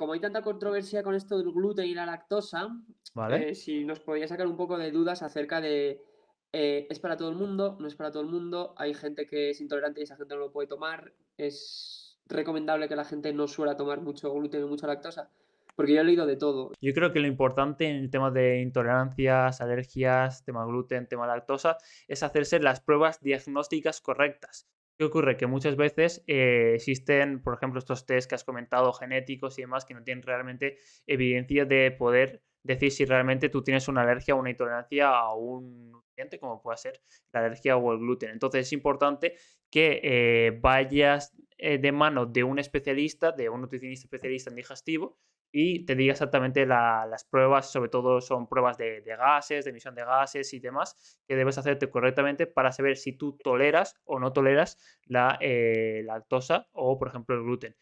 como hay tanta controversia con esto del gluten y la lactosa, eh, si nos podía sacar un poco de dudas acerca de eh, es para todo el mundo, no es para todo el mundo, hay gente que es intolerante y esa gente no lo puede tomar, es recomendable que la gente no suela tomar mucho gluten y mucha lactosa, porque yo he leído de todo. Yo creo que lo importante en el tema de intolerancias, alergias, tema gluten, tema lactosa, es hacerse las pruebas diagnósticas correctas. ¿Qué ocurre? Que muchas veces eh, existen, por ejemplo, estos test que has comentado, genéticos y demás, que no tienen realmente evidencia de poder decir si realmente tú tienes una alergia o una intolerancia a un nutriente, como puede ser la alergia o el gluten. Entonces es importante que eh, vayas eh, de mano de un especialista, de un nutricionista especialista en digestivo, y te diga exactamente las pruebas, sobre todo son pruebas de, gases, de emisión de gases y demás, que debes hacerte correctamente para saber si tú toleras o no toleras la eh, lactosa o, por ejemplo, el gluten.